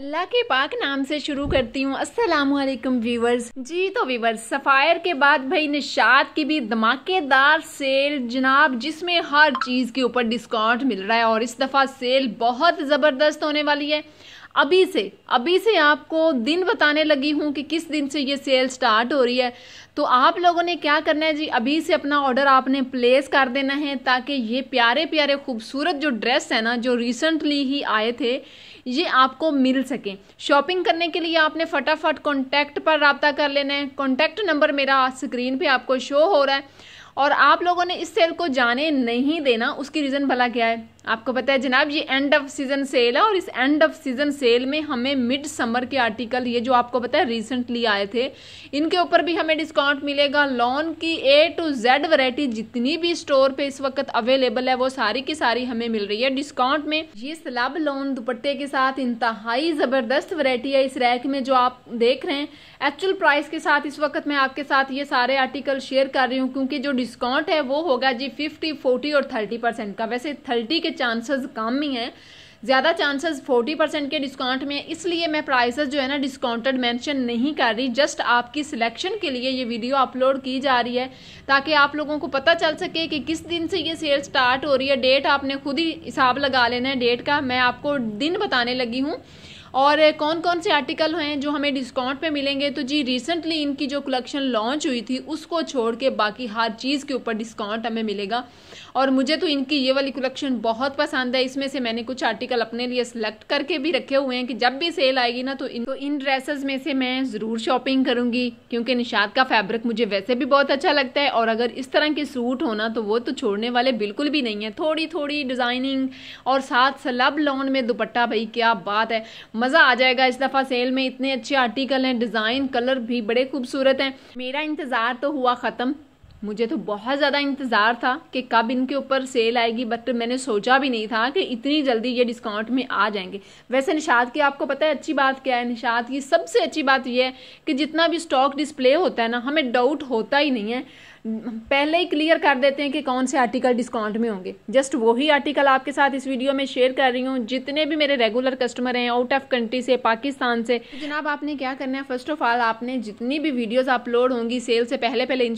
अल्लाह के पाक नाम से शुरू करती हूँ अस्सलाम वालेकुम व्यूवर्स जी तो व्यूवर्स सफ़ायर के बाद भाई निषाद की भी धमाकेदार सेल जनाब जिसमें हर चीज़ के ऊपर डिस्काउंट मिल रहा है और इस दफ़ा सेल बहुत ज़बरदस्त होने वाली है अभी से अभी से आपको दिन बताने लगी हूँ कि किस दिन से ये सेल स्टार्ट हो रही है तो आप लोगों ने क्या करना है जी अभी से अपना ऑर्डर आपने प्लेस कर देना है ताकि ये प्यारे प्यारे खूबसूरत जो ड्रेस है ना जो रिसेंटली ही आए थे ये आपको मिल सके शॉपिंग करने के लिए आपने फटाफट कॉन्टैक्ट पर रबता कर लेना है कॉन्टैक्ट नंबर मेरा स्क्रीन पर आपको शो हो रहा है और आप लोगों ने इस सेल को जाने नहीं देना उसकी रीज़न भला क्या है आपको पता है जनाब ये एंड ऑफ सीजन सेल है और इस एंड ऑफ सीजन सेल में हमें मिड समर के आर्टिकल ये जो आपको पता है रिसेंटली आए थे इनके ऊपर भी हमें डिस्काउंट मिलेगा लॉन की ए टू जेड वैरायटी जितनी भी स्टोर पे इस वक्त अवेलेबल है वो सारी की सारी हमें मिल रही है डिस्काउंट में ये सलाब लॉन दुपट्टे के साथ इंतहाई ज़बरदस्त वरायटी है इस रैक में जो आप देख रहे हैं एक्चुअल प्राइस के साथ इस वक्त मैं आपके साथ ये सारे आर्टिकल शेयर कर रही हूँ क्योंकि जो डिस्काउंट है वो होगा जी फिफ्टी फोर्टी और थर्टी परसेंट का वैसे थर्टी के चांसेस कम ही हैं ज़्यादा चांसेस 40 परसेंट के डिस्काउंट में है इसलिए मैं प्राइसेस जो है ना डिस्काउंटेड मेंशन नहीं कर रही जस्ट आपकी सिलेक्शन के लिए ये वीडियो अपलोड की जा रही है ताकि आप लोगों को पता चल सके कि किस दिन से ये सेल स्टार्ट हो रही है डेट आपने खुद ही हिसाब लगा लेना है डेट का मैं आपको दिन बताने लगी हूँ और कौन कौन से आर्टिकल हैं जो हमें डिस्काउंट पे मिलेंगे तो जी रिसेंटली इनकी जो कलेक्शन लॉन्च हुई थी उसको छोड़ के बाकी हर चीज़ के ऊपर डिस्काउंट हमें मिलेगा और मुझे तो इनकी ये वाली कलेक्शन बहुत पसंद है इसमें से मैंने कुछ आर्टिकल अपने लिए सिलेक्ट करके भी रखे हुए हैं कि जब भी सेल आएगी ना तो इन तो इन ड्रेसेस में से मैं ज़रूर शॉपिंग करूँगी क्योंकि निषाद का फैब्रिक मुझे वैसे भी बहुत अच्छा लगता है और अगर इस तरह के सूट होना तो वो तो छोड़ने वाले बिल्कुल भी नहीं है थोड़ी थोड़ी डिज़ाइनिंग और साथ सलब लॉन में दुपट्टा भाई क्या बात है मज़ा आ जाएगा इस दफ़ा सेल में इतने अच्छे आर्टिकल हैं डिज़ाइन कलर भी बड़े खूबसूरत हैं मेरा इंतज़ार तो हुआ ख़त्म मुझे तो बहुत ज़्यादा इंतज़ार था कि कब इनके ऊपर सेल आएगी बट मैंने सोचा भी नहीं था कि इतनी जल्दी ये डिस्काउंट में आ जाएंगे वैसे निषाद की आपको पता है अच्छी बात क्या है निषाद की सबसे अच्छी बात यह है कि जितना भी स्टॉक डिस्प्ले होता है ना हमें डाउट होता ही नहीं है पहले ही क्लियर कर देते हैं कि कौन से आर्टिकल डिस्काउंट में होंगे जस्ट वही आर्टिकल आपके साथ इस वीडियो में शेयर कर रही हूँ जितने भी मेरे रेगुलर कस्टमर हैं आउट ऑफ कंट्री से पाकिस्तान से तो जनाब आपने क्या करना है फर्स्ट ऑफ ऑल आपने जितनी भी वीडियोज़ अपलोड होंगी सेल से पहले पहले इन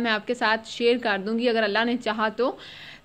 मैं आपके साथ शेयर कर दूंगी अगर अल्लाह ने चाह तो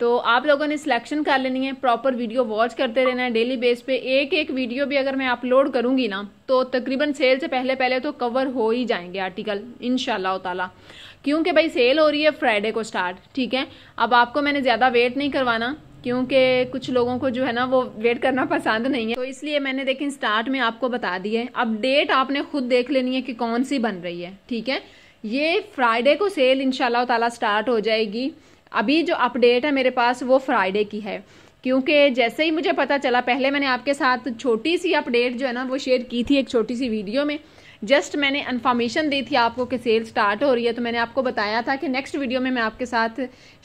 तो आप लोगों ने सिलेक्शन कर लेनी है प्रॉपर वीडियो वॉच करते रहना है डेली बेस पे एक एक वीडियो भी अगर मैं अपलोड करूंगी ना तो तकरीबन सेल से पहले पहले तो कवर हो ही जाएंगे आर्टिकल इन क्योंकि भाई सेल हो रही है फ्राइडे को स्टार्ट ठीक है अब आपको मैंने ज़्यादा वेट नहीं करवाना क्योंकि कुछ लोगों को जो है ना वो वेट करना पसंद नहीं है तो इसलिए मैंने देखें स्टार्ट में आपको बता दी है अब डेट आपने खुद देख लेनी है कि कौन सी बन रही है ठीक है ये फ्राइडे को सेल इन स्टार्ट हो जाएगी अभी जो अपडेट है मेरे पास वो फ्राइडे की है क्योंकि जैसे ही मुझे पता चला पहले मैंने आपके साथ छोटी सी अपडेट जो है ना वो शेयर की थी एक छोटी सी वीडियो में जस्ट मैंने इन्फॉर्मेशन दी थी आपको कि सेल स्टार्ट हो रही है तो मैंने आपको बताया था कि नेक्स्ट वीडियो में मैं आपके साथ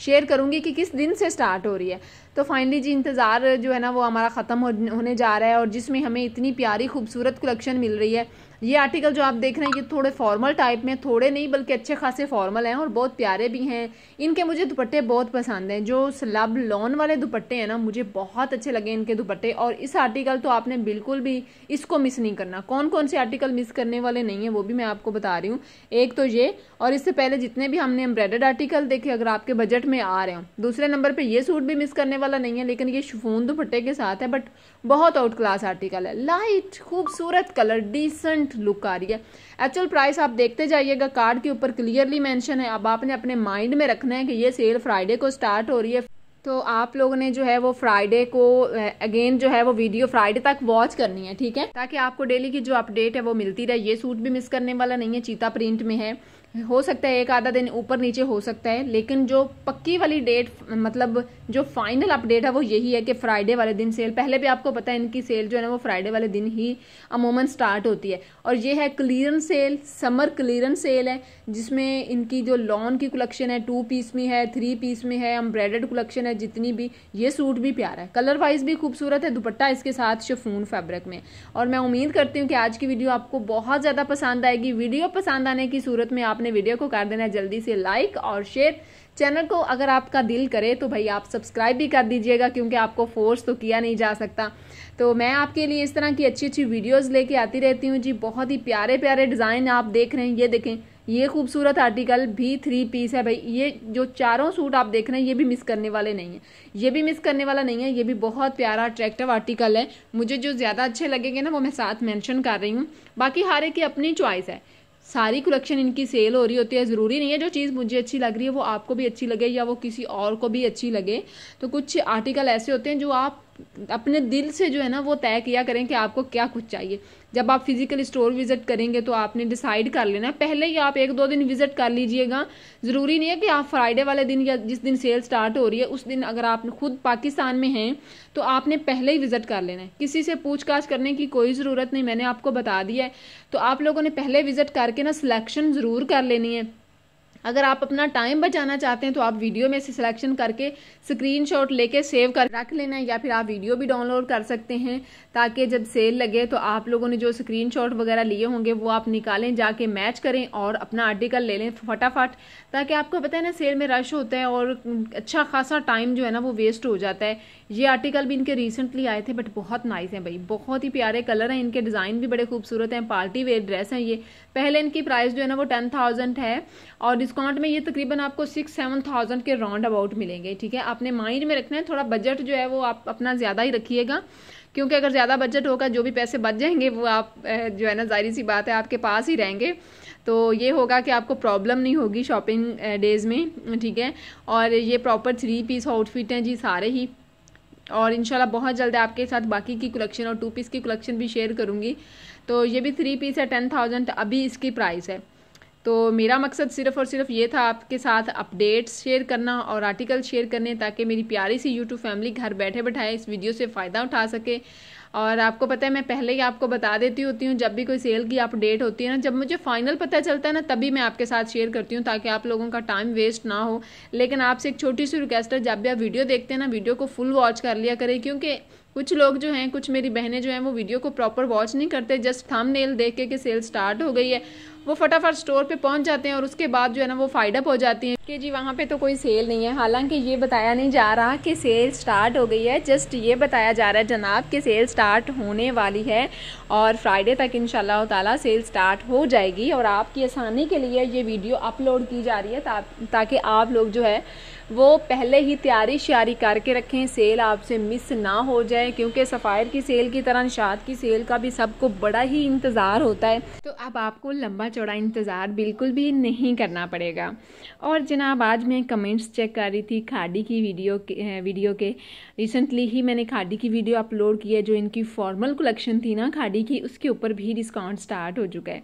शेयर करूंगी कि किस दिन से स्टार्ट हो रही है तो फाइनली जी इंतज़ार जो है ना वो हमारा ख़त्म होने जा रहा है और जिसमें हमें इतनी प्यारी खूबसूरत कलेक्शन मिल रही है ये आर्टिकल जो आप देख रहे हैं ये थोड़े फॉर्मल टाइप में थोड़े नहीं बल्कि अच्छे खासे फॉर्मल हैं और बहुत प्यारे भी हैं इनके मुझे दुपट्टे बहुत पसंद हैं जो स्लब लॉन वाले दुपट्टे हैं ना मुझे बहुत अच्छे लगे इनके दुपट्टे और इस आर्टिकल तो आपने बिल्कुल भी इसको मिस नहीं करना कौन कौन से आर्टिकल मिस करने वाले नहीं हैं वो भी मैं आपको बता रही हूँ एक तो ये और इससे पहले जितने भी हमने एम्ब्रॉयडर्ड आर्टिकल देखे अगर आपके बजट में आ रहे हो दूसरे नंबर पर ये सूट भी मिस करने वाला नहीं है लेकिन ये शिफोन दुपट्टे के साथ है बट बहुत आउट क्लास आर्टिकल है लाइट खूबसूरत कलर डिसेंट लुक आ रही है एक्चुअल प्राइस आप देखते जाइएगा कार्ड के ऊपर क्लियरली मेंशन है अब आपने अपने माइंड में रखना है कि ये सेल फ्राइडे को स्टार्ट हो रही है तो आप लोगों ने जो है वो फ्राइडे को अगेन जो है वो वीडियो फ्राइडे तक वॉच करनी है ठीक है ताकि आपको डेली की जो अपडेट है वो मिलती रहे ये सूट भी मिस करने वाला नहीं है चीता प्रिंट में है हो सकता है एक आधा दिन ऊपर नीचे हो सकता है लेकिन जो पक्की वाली डेट मतलब जो फाइनल अपडेट है वो यही है कि फ्राइडे वाले दिन सेल पहले भी आपको पता है इनकी सेल जो है ना वो फ्राइडे वाले दिन ही अमूमन स्टार्ट होती है और ये है clearance sale summer clearance sale है जिसमें इनकी जो लॉन की कलेक्शन है टू पीस में है थ्री पीस में है एम्ब्रॉयडर्ड कलेक्शन है है जितनी भी ये सूट भी प्यारा है कलर वाइज भी खूबसूरत है दुपट्टा इसके साथ शफून फैब्रिक में और मैं उम्मीद करती हूँ कि आज की वीडियो आपको बहुत ज़्यादा पसंद आएगी वीडियो पसंद आने की सूरत में आपने वीडियो को कर देना जल्दी से लाइक और शेयर चैनल को अगर आपका दिल करे तो भाई आप सब्सक्राइब भी कर दीजिएगा क्योंकि आपको फोर्स तो किया नहीं जा सकता तो मैं आपके लिए इस तरह की अच्छी अच्छी वीडियोस लेके आती रहती हूँ जी बहुत ही प्यारे प्यारे डिज़ाइन आप देख रहे हैं ये देखें ये खूबसूरत आर्टिकल भी थ्री पीस है भाई ये जो चारों सूट आप देख रहे हैं ये भी मिस करने वाले नहीं है ये भी मिस करने वाला नहीं है ये भी बहुत प्यारा अट्रैक्टिव आर्टिकल है मुझे जो ज़्यादा अच्छे लगेंगे ना वो मैं साथ मैंशन कर रही हूँ बाकी हर एक की अपनी चॉइस है सारी कलेक्शन इनकी सेल हो रही होती है ज़रूरी नहीं है जो चीज़ मुझे अच्छी लग रही है वो आपको भी अच्छी लगे या वो किसी और को भी अच्छी लगे तो कुछ आर्टिकल ऐसे होते हैं जो आप अपने दिल से जो है ना वो तय किया करें कि आपको क्या कुछ चाहिए जब आप फिजिकल स्टोर विजिट करेंगे तो आपने डिसाइड कर लेना पहले ही आप एक दो दिन विजिट कर लीजिएगा ज़रूरी नहीं है कि आप फ्राइडे वाले दिन या जिस दिन सेल स्टार्ट हो रही है उस दिन अगर आप खुद पाकिस्तान में हैं तो आपने पहले ही विजिट कर लेना है किसी से पूछताछ करने की कोई ज़रूरत नहीं मैंने आपको बता दिया है तो आप लोगों ने पहले विजिट करके ना सिलेक्शन ज़रूर कर लेनी है अगर आप अपना टाइम बचाना चाहते हैं तो आप वीडियो में से सिलेक्शन करके स्क्रीन शॉट लेके सेव कर रख लेना या फिर आप वीडियो भी डाउनलोड कर सकते हैं ताकि जब सेल लगे तो आप लोगों ने जो स्क्रीन शॉट वगैरह लिए होंगे वो आप निकालें जाके मैच करें और अपना आर्टिकल ले लें फटाफट ताकि आपको पता है ना सेल में रश होता है और अच्छा खासा टाइम जो है ना वो वेस्ट हो जाता है ये आर्टिकल भी इनके रिसेंटली आए थे बट बहुत नाइस हैं भाई बहुत ही प्यारे कलर हैं इनके डिज़ाइन भी बड़े खूबसूरत हैं पार्टी वेयर ड्रेस हैं ये पहले इनकी प्राइस जो है ना वो टेन थाउजेंड है और डिस्काउंट में ये तकरीबन आपको सिक्स सेवन थाउजेंड के राउंड अबाउट मिलेंगे ठीक है आपने माइंड में रखना है थोड़ा बजट जो है वो आप अपना ज़्यादा ही रखिएगा क्योंकि अगर ज़्यादा बजट होगा जो भी पैसे बच जाएंगे वो आप जो है ना जाहिर सी बात है आपके पास ही रहेंगे तो ये होगा कि आपको प्रॉब्लम नहीं होगी शॉपिंग डेज़ में ठीक है और ये प्रॉपर थ्री पीस आउटफिट हैं जी सारे ही और इनशाला बहुत जल्द आपके साथ बाकी की कलेक्शन और टू पीस की कलेक्शन भी शेयर करूँगी तो ये भी थ्री पीस है टेन थाउजेंड अभी इसकी प्राइस है तो मेरा मकसद सिर्फ़ और सिर्फ ये था आपके साथ अपडेट्स शेयर करना और आर्टिकल शेयर करने ताकि मेरी प्यारी सी यूट्यूब फैमिली घर बैठे बैठाए इस वीडियो से फ़ायदा उठा सके और आपको पता है मैं पहले ही आपको बता देती होती हूँ जब भी कोई सेल की अपडेट होती है ना जब मुझे फाइनल पता चलता है ना तभी मैं आपके साथ शेयर करती हूँ ताकि आप लोगों का टाइम वेस्ट ना हो लेकिन आपसे एक छोटी सी रिक्वेस्ट है जब भी आप वीडियो देखते हैं ना वीडियो को फुल वॉच कर लिया करें क्योंकि कुछ लोग जो हैं कुछ मेरी बहनें जो हैं वो वीडियो को प्रॉपर वॉच नहीं करते जस्ट थंबनेल देख के कि सेल स्टार्ट हो गई है वो फटाफट स्टोर पे पहुंच जाते हैं और उसके बाद जो है ना वो फाइडअप हो जाती हैं कि जी वहाँ पे तो कोई सेल नहीं है हालांकि ये बताया नहीं जा रहा कि सेल स्टार्ट हो गई है जस्ट ये बताया जा रहा है जनाब कि सेल स्टार्ट होने वाली है और फ्राइडे तक इन ताला सेल स्टार्ट हो जाएगी और आपकी आसानी के लिए ये वीडियो अपलोड की जा रही है ताकि आप लोग जो है वो पहले ही तैयारी श्यारी करके रखें सेल आपसे मिस ना हो जाए क्योंकि सफ़ायर की सेल की तरह निशात की सेल का भी सबको बड़ा ही इंतज़ार होता है तो अब आपको लंबा चौड़ा इंतज़ार बिल्कुल भी नहीं करना पड़ेगा और जनाब आज मैं कमेंट्स चेक कर रही थी खाडी की वीडियो के वीडियो के रिसेंटली ही मैंने खाडी की वीडियो अपलोड की है जो इनकी फॉर्मल कलेक्शन थी ना खाडी की उसके ऊपर भी डिस्काउंट स्टार्ट हो चुका है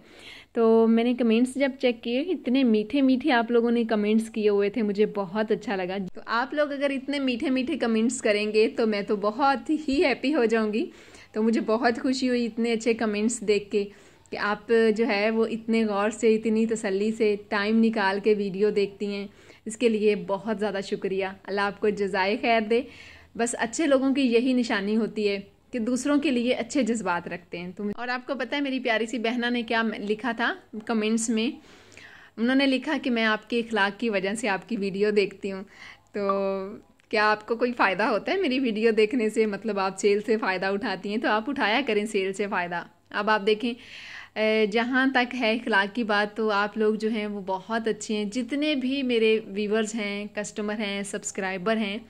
तो मैंने कमेंट्स जब चेक किए इतने मीठे मीठे आप लोगों ने कमेंट्स किए हुए थे मुझे बहुत अच्छा लगा तो आप लोग अगर इतने मीठे मीठे कमेंट्स करेंगे तो मैं तो बहुत ही हैप्पी हो जाऊँगी तो मुझे बहुत खुशी हुई इतने अच्छे कमेंट्स देख के कि आप जो है वो इतने गौर से इतनी तसल्ली से टाइम निकाल के वीडियो देखती हैं इसके लिए बहुत ज़्यादा शुक्रिया अल्लाह आपको जजाय खैर दे बस अच्छे लोगों की यही निशानी होती है कि दूसरों के लिए अच्छे जज्बात रखते हैं तुम और आपको पता है मेरी प्यारी सी बहना ने क्या लिखा था कमेंट्स में उन्होंने लिखा कि मैं आपके इखलाक की वजह से आपकी वीडियो देखती हूँ तो क्या आपको कोई फ़ायदा होता है मेरी वीडियो देखने से मतलब आप सेल से फ़ायदा उठाती हैं तो आप उठाया करें सेल से फ़ायदा अब आप देखें जहाँ तक है इखलाक की बात तो आप लोग जो हैं वो बहुत अच्छे हैं जितने भी मेरे व्यूवर्स हैं कस्टमर हैं सब्सक्राइबर हैं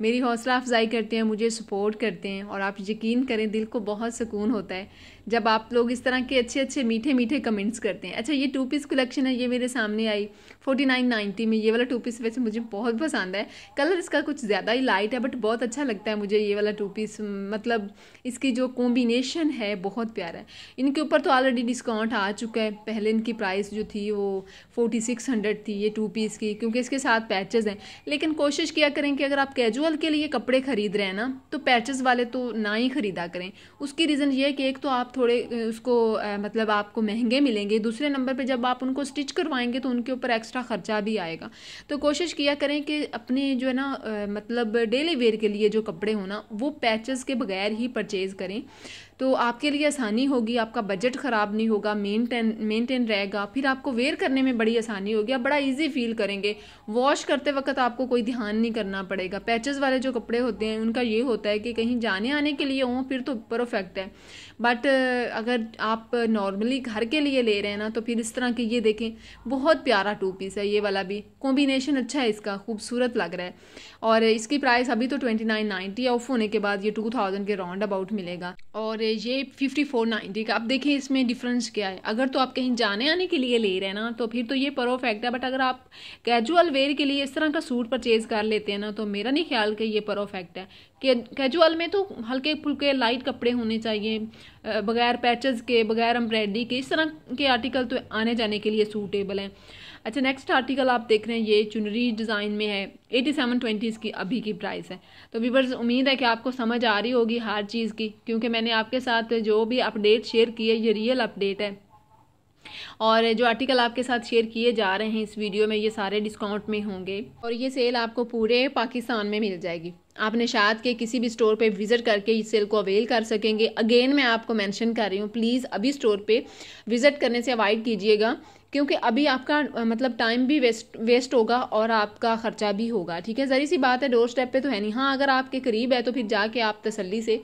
मेरी हौसला अफजाई करते हैं मुझे सपोर्ट करते हैं और आप यकीन करें दिल को बहुत सुकून होता है जब आप लोग इस तरह के अच्छे अच्छे मीठे मीठे कमेंट्स करते हैं अच्छा ये टू पीस कलेक्शन है ये मेरे सामने आई फोटी नाइन नाइन्टी में ये वाला टू पीस वैसे मुझे बहुत पसंद है कलर इसका कुछ ज़्यादा ही लाइट है बट बहुत अच्छा लगता है मुझे ये वाला टू पीस मतलब इसकी जो कॉम्बिनेशन है बहुत प्यारा है इनके ऊपर तो ऑलरेडी डिस्काउंट आ चुका है पहले इनकी प्राइस जो थी वो फोर्टी सिक्स हंड्रेड थी ये टू पीस की क्योंकि इसके साथ पैचेज़ हैं लेकिन कोशिश किया करें कि अगर आप कैजुअल ओवरऑल के लिए कपड़े ख़रीद रहे हैं ना तो पैचेस वाले तो ना ही ख़रीदा करें उसकी रीज़न ये है कि एक तो आप थोड़े उसको आ, मतलब आपको महंगे मिलेंगे दूसरे नंबर पे जब आप उनको स्टिच करवाएंगे तो उनके ऊपर एक्स्ट्रा ख़र्चा भी आएगा तो कोशिश किया करें कि अपने जो है ना आ, मतलब डेली वेयर के लिए जो कपड़े हो ना वो पैचेस के बगैर ही परचेज़ करें तो आपके लिए आसानी होगी आपका बजट ख़राब नहीं होगा मेनटेन मेनटेन रहेगा फिर आपको वेयर करने में बड़ी आसानी होगी आप बड़ा इजी फील करेंगे वॉश करते वक्त आपको कोई ध्यान नहीं करना पड़ेगा पैचेस वाले जो कपड़े होते हैं उनका ये होता है कि कहीं जाने आने के लिए हों फिर तो परफेक्ट है बट अगर आप नॉर्मली घर के लिए ले रहे हैं ना तो फिर इस तरह के ये देखें बहुत प्यारा टू पीस है ये वाला भी कॉम्बिनेशन अच्छा है इसका खूबसूरत लग रहा है और इसकी प्राइस अभी तो ट्वेंटी नाइन नाइन्टी ऑफ होने के बाद ये टू थाउजेंड के राउंड अबाउट मिलेगा और ये फिफ्टी फोर नाइन्टी का आप देखें इसमें डिफरेंस क्या है अगर तो आप कहीं जाने आने के लिए ले रहे हैं ना तो फिर तो ये परफेक्ट है बट अगर आप कैजुअल वेयर के लिए इस तरह का सूट परचेज़ कर लेते हैं ना तो मेरा नहीं ख्याल कैजुअल के ये परफेक्ट है के कैजुअल में तो हल्के फुल्के लाइट कपड़े होने चाहिए बगैर पैचेस के बगैर एम्ब्रॉयडरी के इस तरह के आर्टिकल तो आने जाने के लिए सूटेबल हैं अच्छा नेक्स्ट आर्टिकल आप देख रहे हैं ये चुनरी डिज़ाइन में है एटी सेवन ट्वेंटी इसकी अभी की प्राइस है तो वीवर्स उम्मीद है कि आपको समझ आ रही होगी हर चीज़ की क्योंकि मैंने आपके साथ जो भी अपडेट शेयर की है ये रियल अपडेट है और जो आर्टिकल आपके साथ शेयर किए जा रहे हैं इस वीडियो में ये सारे डिस्काउंट में होंगे और ये सेल आपको पूरे पाकिस्तान में मिल जाएगी आप निषाद के किसी भी स्टोर पे विज़िट करके इस सेल को अवेल कर सकेंगे अगेन मैं आपको मेंशन कर रही हूँ प्लीज़ अभी स्टोर पे विज़िट करने से अवॉइड कीजिएगा क्योंकि अभी आपका मतलब टाइम भी वेस्ट वेस्ट होगा और आपका ख़र्चा भी होगा ठीक है ज़री सी बात है डोर स्टेप पर तो है नहीं हाँ अगर आपके करीब है तो फिर जाके आप तसल्ली से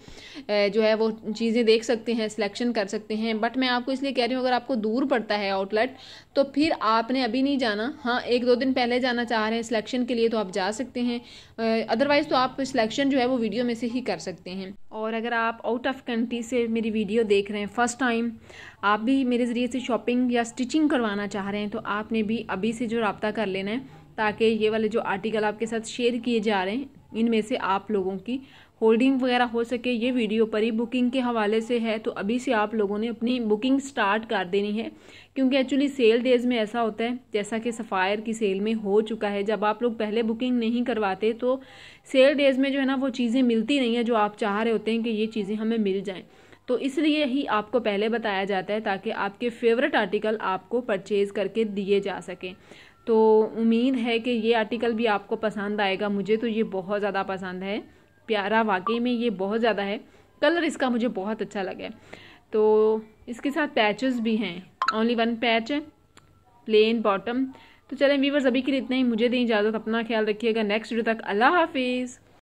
जो है वो चीज़ें देख सकते हैं सिलेक्शन कर सकते हैं बट मैं आपको इसलिए कह रही हूँ अगर आपको दूर पड़ता है आउटलेट तो फिर आपने अभी नहीं जाना हाँ एक दो दिन पहले जाना चाह रहे हैं सिलेक्शन के लिए तो आप जा सकते हैं अदरवाइज़ तो आप सिलेक्शन जो है वो वीडियो में से ही कर सकते हैं और अगर आप आउट ऑफ कंट्री से मेरी वीडियो देख रहे हैं फर्स्ट टाइम आप भी मेरे ज़रिए से शॉपिंग या स्टिचिंग करवाना चाह रहे हैं तो आपने भी अभी से जो रबता कर लेना है ताकि ये वाले जो आर्टिकल आपके साथ शेयर किए जा रहे हैं इनमें से आप लोगों की होल्डिंग वगैरह हो सके ये वीडियो पर ही बुकिंग के हवाले से है तो अभी से आप लोगों ने अपनी बुकिंग स्टार्ट कर देनी है क्योंकि एक्चुअली सेल डेज़ में ऐसा होता है जैसा कि सफ़ायर की सेल में हो चुका है जब आप लोग पहले बुकिंग नहीं करवाते तो सेल डेज़ में जो है ना वो चीज़ें मिलती नहीं है जो आप चाह रहे होते हैं कि ये चीज़ें हमें मिल जाएँ तो इसलिए ही आपको पहले बताया जाता है ताकि आपके फेवरेट आर्टिकल आपको परचेज़ करके दिए जा सकें तो उम्मीद है कि ये आर्टिकल भी आपको पसंद आएगा मुझे तो ये बहुत ज़्यादा पसंद है प्यारा वाकई में ये बहुत ज़्यादा है कलर इसका मुझे बहुत अच्छा लगा तो इसके साथ पैचेस भी हैं ओनली वन पैच है प्लेन बॉटम तो चलें वीवर्स अभी के लिए इतना ही मुझे दें इजाज़त अपना ख्याल रखिएगा नेक्स्ट वीडियो तक अल्लाह हाफिज़